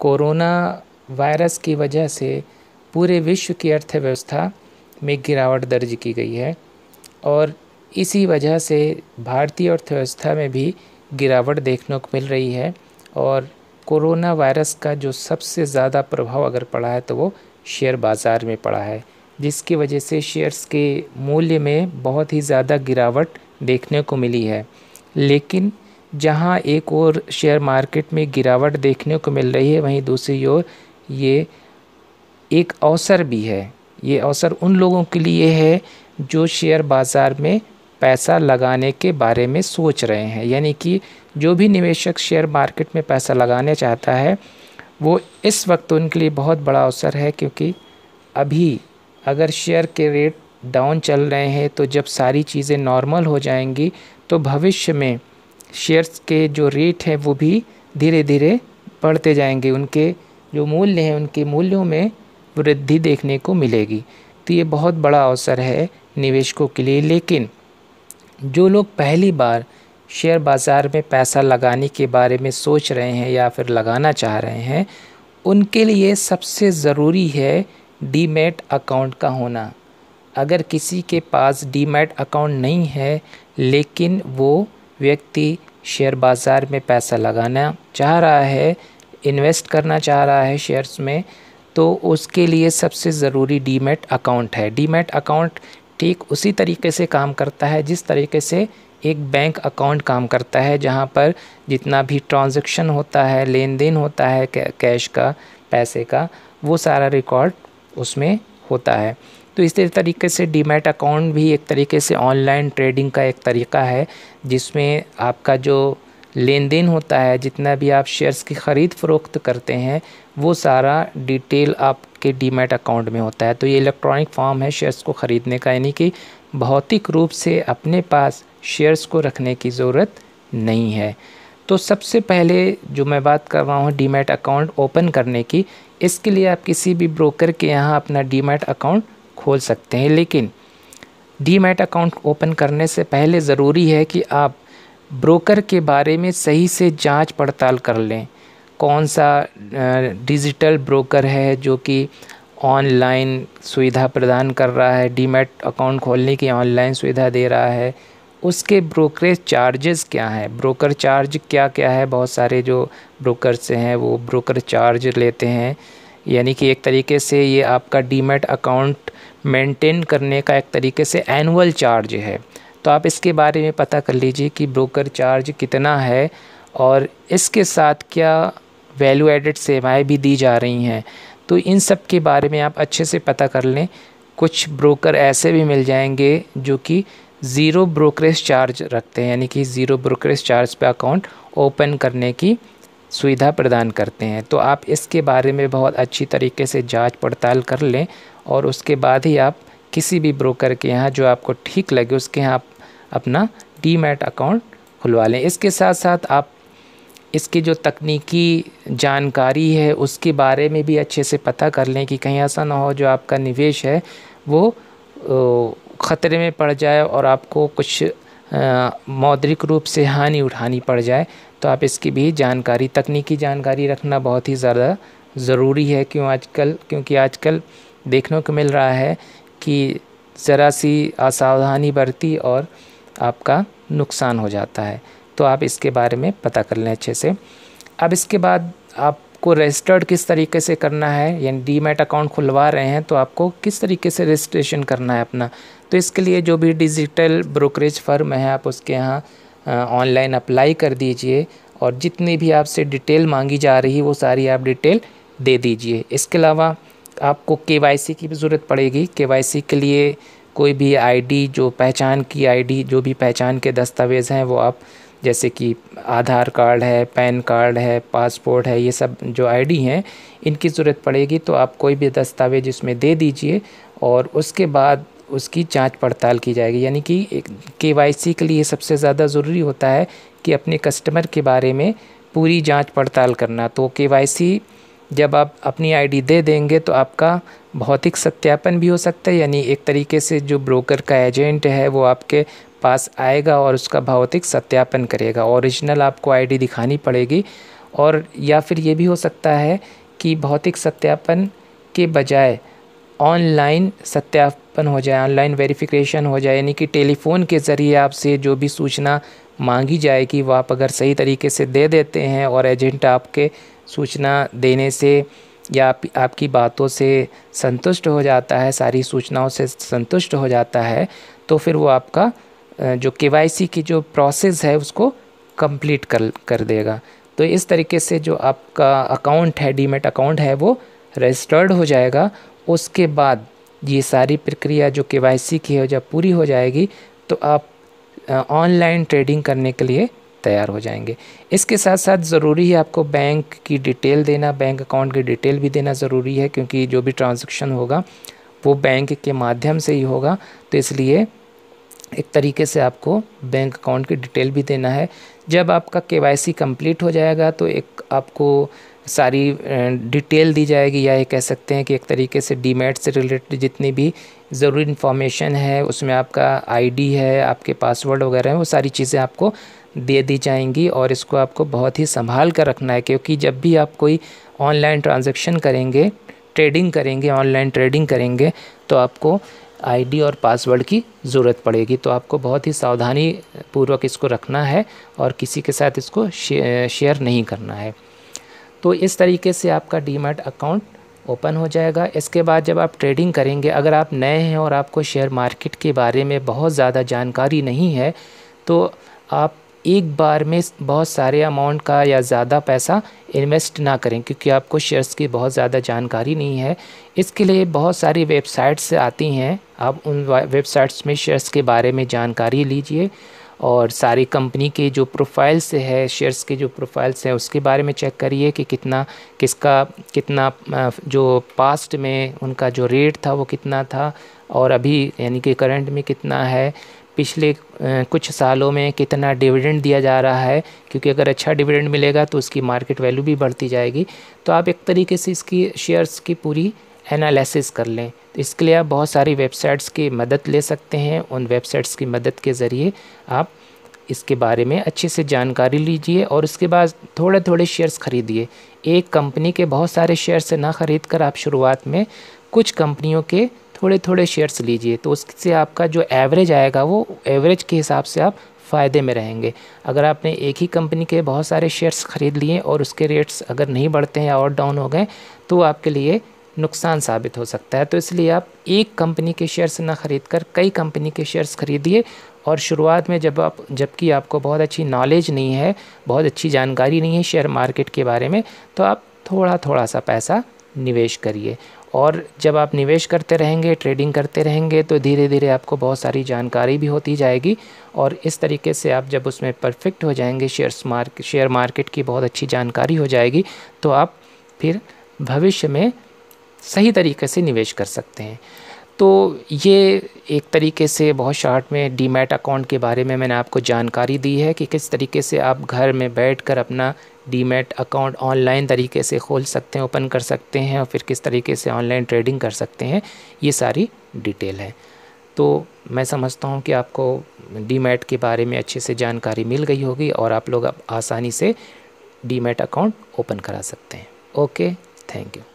corona virus की वजह से पूरे विश्व की अर्थव्यवस्था में गिरावट दर्ज की गई है और इसी वजह से भारतीय अर्थव्यवस्था में भी गिरावट देखने को मिल रही है और कोरोना वायरस का जो सबसे ज़्यादा प्रभाव अगर पड़ा है तो वो शेयर बाज़ार में पड़ा है जिसकी वजह से शेयर्स के मूल्य में बहुत ही ज़्यादा गिरावट देखने को मिली है लेकिन जहां एक ओर शेयर मार्केट में गिरावट देखने को मिल रही है वहीं दूसरी ओर ये एक अवसर भी है ये अवसर उन लोगों के लिए है जो शेयर बाज़ार में पैसा लगाने के बारे में सोच रहे हैं यानी कि जो भी निवेशक शेयर मार्केट में पैसा लगाने चाहता है वो इस वक्त उनके लिए बहुत बड़ा अवसर है क्योंकि अभी अगर शेयर के रेट डाउन चल रहे हैं तो जब सारी चीज़ें नॉर्मल हो जाएंगी तो भविष्य में शेयर्स के जो रेट है वो भी धीरे धीरे बढ़ते जाएंगे उनके जो मूल्य हैं उनके मूल्यों में वृद्धि देखने को मिलेगी तो ये बहुत बड़ा अवसर है निवेशकों के लिए लेकिन जो लोग पहली बार शेयर बाज़ार में पैसा लगाने के बारे में सोच रहे हैं या फिर लगाना चाह रहे हैं उनके लिए सबसे ज़रूरी है डीमेट अकाउंट का होना अगर किसी के पास डीमेट अकाउंट नहीं है लेकिन वो व्यक्ति शेयर बाज़ार में पैसा लगाना चाह रहा है इन्वेस्ट करना चाह रहा है शेयर्स में तो उसके लिए सबसे ज़रूरी डीमेट अकाउंट है डीमेट अकाउंट ठीक उसी तरीके से काम करता है जिस तरीके से एक बैंक अकाउंट काम करता है जहाँ पर जितना भी ट्रांजैक्शन होता है लेन देन होता है कैश का पैसे का वो सारा रिकॉर्ड उसमें होता है तो इस तरीके से डीमेट अकाउंट भी एक तरीके से ऑनलाइन ट्रेडिंग का एक तरीका है जिसमें आपका जो लेन देन होता है जितना भी आप शेयर्स की ख़रीद फरोख्त करते हैं वो सारा डिटेल आपके डीमेट अकाउंट में होता है तो ये इलेक्ट्रॉनिक फॉर्म है शेयर्स को ख़रीदने का यानी कि भौतिक रूप से अपने पास शेयर्स को रखने की ज़रूरत नहीं है तो सबसे पहले जो मैं बात कर रहा हूँ डीमेट अकाउंट ओपन करने की इसके लिए आप किसी भी ब्रोकर के यहाँ अपना डीमेट अकाउंट खोल सकते हैं लेकिन डीमैट अकाउंट ओपन करने से पहले ज़रूरी है कि आप ब्रोकर के बारे में सही से जांच पड़ताल कर लें कौन सा डिजिटल ब्रोकर है जो कि ऑनलाइन सुविधा प्रदान कर रहा है डीमैट अकाउंट खोलने की ऑनलाइन सुविधा दे रहा है उसके ब्रोकरेज चार्जेस क्या हैं ब्रोकर चार्ज क्या क्या है बहुत सारे जो ब्रोकर से हैं वो ब्रोकर चार्ज लेते हैं यानी कि एक तरीके से ये आपका डीमैट अकाउंट मेंटेन करने का एक तरीके से एनुअल चार्ज है तो आप इसके बारे में पता कर लीजिए कि ब्रोकर चार्ज कितना है और इसके साथ क्या वैल्यू एडेड सेवाएं भी दी जा रही हैं तो इन सब के बारे में आप अच्छे से पता कर लें कुछ ब्रोकर ऐसे भी मिल जाएंगे जो कि ज़ीरो ब्रोकरेज चार्ज रखते हैं यानी कि ज़ीरो ब्रोकरेज चार्ज पर अकाउंट ओपन करने की सुविधा प्रदान करते हैं तो आप इसके बारे में बहुत अच्छी तरीके से जांच पड़ताल कर लें और उसके बाद ही आप किसी भी ब्रोकर के यहाँ जो आपको ठीक लगे उसके यहाँ आप अपना डीमैट अकाउंट खुलवा लें इसके साथ साथ आप इसकी जो तकनीकी जानकारी है उसके बारे में भी अच्छे से पता कर लें कि कहीं ऐसा ना हो जो आपका निवेश है वो ख़तरे में पड़ जाए और आपको कुछ मौद्रिक रूप से हानि उठानी पड़ जाए तो आप इसकी भी जानकारी तकनीकी जानकारी रखना बहुत ही ज़्यादा ज़रूरी है क्यों आजकल क्योंकि आजकल देखने को मिल रहा है कि ज़रा सी असावधानी बरती और आपका नुकसान हो जाता है तो आप इसके बारे में पता कर लें अच्छे से अब इसके बाद आपको रजिस्टर्ड किस तरीके से करना है यानी डीमेट अकाउंट खुलवा रहे हैं तो आपको किस तरीके से रजिस्ट्रेशन करना है अपना तो इसके लिए जो भी डिजिटल ब्रोकरेज फर्म है आप उसके यहाँ ऑनलाइन अप्लाई कर दीजिए और जितनी भी आपसे डिटेल मांगी जा रही है वो सारी आप डिटेल दे दीजिए इसके अलावा आपको के की भी ज़रूरत पड़ेगी के के लिए कोई भी आईडी जो पहचान की आईडी जो भी पहचान के दस्तावेज़ हैं वो आप जैसे कि आधार कार्ड है पैन कार्ड है पासपोर्ट है ये सब जो आईडी हैं इनकी ज़रूरत पड़ेगी तो आप कोई भी दस्तावेज इसमें दे दीजिए और उसके बाद उसकी जांच पड़ताल की जाएगी यानी कि एक के के लिए सबसे ज़्यादा ज़रूरी होता है कि अपने कस्टमर के बारे में पूरी जांच पड़ताल करना तो के वाई जब आप अपनी आईडी दे देंगे तो आपका भौतिक सत्यापन भी हो सकता है यानी एक तरीके से जो ब्रोकर का एजेंट है वो आपके पास आएगा और उसका भौतिक सत्यापन करेगा ओरिजिनल आपको आईडी दिखानी पड़ेगी और या फिर ये भी हो सकता है कि भौतिक सत्यापन के बजाय ऑनलाइन सत्यापन हो जाए ऑनलाइन वेरिफिकेशन हो जाए यानी कि टेलीफ़ोन के ज़रिए आपसे जो भी सूचना मांगी जाएगी वह आप अगर सही तरीके से दे देते हैं और एजेंट आपके सूचना देने से या आप, आपकी बातों से संतुष्ट हो जाता है सारी सूचनाओं से संतुष्ट हो जाता है तो फिर वो आपका जो के की जो प्रोसेस है उसको कंप्लीट कर कर देगा तो इस तरीके से जो आपका अकाउंट है डीमेट अकाउंट है वो रजिस्टर्ड हो जाएगा उसके बाद ये सारी प्रक्रिया जो के की है जब पूरी हो जाएगी तो आप ऑनलाइन ट्रेडिंग करने के लिए तैयार हो जाएंगे इसके साथ साथ ज़रूरी है आपको बैंक की डिटेल देना बैंक अकाउंट की डिटेल भी देना ज़रूरी है क्योंकि जो भी ट्रांजेक्शन होगा वो बैंक के माध्यम से ही होगा तो इसलिए एक तरीके से आपको बैंक अकाउंट की डिटेल भी देना है जब आपका के वाई कंप्लीट हो जाएगा तो एक आपको सारी डिटेल दी जाएगी या ये कह सकते हैं कि एक तरीके से डीमेट से रिलेटेड जितनी भी ज़रूरी इन्फॉर्मेशन है उसमें आपका आईडी है आपके पासवर्ड वगैरह हैं वो सारी चीज़ें आपको दे दी जाएंगी और इसको आपको बहुत ही संभाल कर रखना है क्योंकि जब भी आप कोई ऑनलाइन ट्रांजेक्शन करेंगे ट्रेडिंग करेंगे ऑनलाइन ट्रेडिंग करेंगे तो आपको आईडी और पासवर्ड की ज़रूरत पड़ेगी तो आपको बहुत ही सावधानी पूर्वक इसको रखना है और किसी के साथ इसको शेयर नहीं करना है तो इस तरीके से आपका डीमैट अकाउंट ओपन हो जाएगा इसके बाद जब आप ट्रेडिंग करेंगे अगर आप नए हैं और आपको शेयर मार्केट के बारे में बहुत ज़्यादा जानकारी नहीं है तो आप एक बार में बहुत सारे अमाउंट का या ज़्यादा पैसा इन्वेस्ट ना करें क्योंकि आपको शेयर्स की बहुत ज़्यादा जानकारी नहीं है इसके लिए बहुत सारी वेबसाइट्स आती हैं आप उन वेबसाइट्स में शेयर्स के बारे में जानकारी लीजिए और सारी कंपनी के जो प्रोफाइल्स है शेयर्स के जो प्रोफाइल्स हैं उसके बारे में चेक करिए कि कितना किसका कितना जो पास्ट में उनका जो रेट था वो कितना था और अभी यानी कि करंट में कितना है पिछले कुछ सालों में कितना डिविडेंड दिया जा रहा है क्योंकि अगर अच्छा डिविडेंड मिलेगा तो उसकी मार्केट वैल्यू भी बढ़ती जाएगी तो आप एक तरीके से इसकी शेयर्स की पूरी एनालिसिस कर लें तो इसके लिए आप बहुत सारी वेबसाइट्स की मदद ले सकते हैं उन वेबसाइट्स की मदद के ज़रिए आप इसके बारे में अच्छे से जानकारी लीजिए और उसके बाद थोड़े थोड़े शेयर्स ख़रीदिए एक कंपनी के बहुत सारे शेयर्स से ना ख़रीद कर आप शुरुआत में कुछ कंपनियों के थोड़े थोड़े शेयर्स लीजिए तो उससे आपका जो एवरेज आएगा वो एवरेज के हिसाब से आप फ़ायदे में रहेंगे अगर आपने एक ही कंपनी के बहुत सारे शेयर्स ख़रीद लिए और उसके रेट्स अगर नहीं बढ़ते हैं और डाउन हो गए तो आपके लिए नुकसान साबित हो सकता है तो इसलिए आप एक कंपनी के शेयर्स ना ख़रीद कर कई कंपनी के शेयर्स खरीदिए और शुरुआत में जब आप जबकि आपको बहुत अच्छी नॉलेज नहीं है बहुत अच्छी जानकारी नहीं है शेयर मार्केट के बारे में तो आप थोड़ा थोड़ा सा पैसा निवेश करिए और जब आप निवेश करते रहेंगे ट्रेडिंग करते रहेंगे तो धीरे धीरे आपको बहुत सारी जानकारी भी होती जाएगी और इस तरीके से आप जब उसमें परफेक्ट हो जाएंगे शेयर्स मार्केट शेयर मार्केट की बहुत अच्छी जानकारी हो जाएगी तो आप फिर भविष्य में सही तरीके से निवेश कर सकते हैं तो ये एक तरीके से बहुत शॉर्ट में डीमैट अकाउंट के बारे में मैंने आपको जानकारी दी है कि किस तरीके से आप घर में बैठकर अपना डीमैट अकाउंट ऑनलाइन तरीके से खोल सकते हैं ओपन कर सकते हैं और फिर किस तरीके से ऑनलाइन ट्रेडिंग कर सकते हैं ये सारी डिटेल है तो मैं समझता हूँ कि आपको डीमैट के बारे में अच्छे से जानकारी मिल गई होगी और आप लोग अब आसानी से डीमैट अकाउंट ओपन करा सकते हैं ओके थैंक यू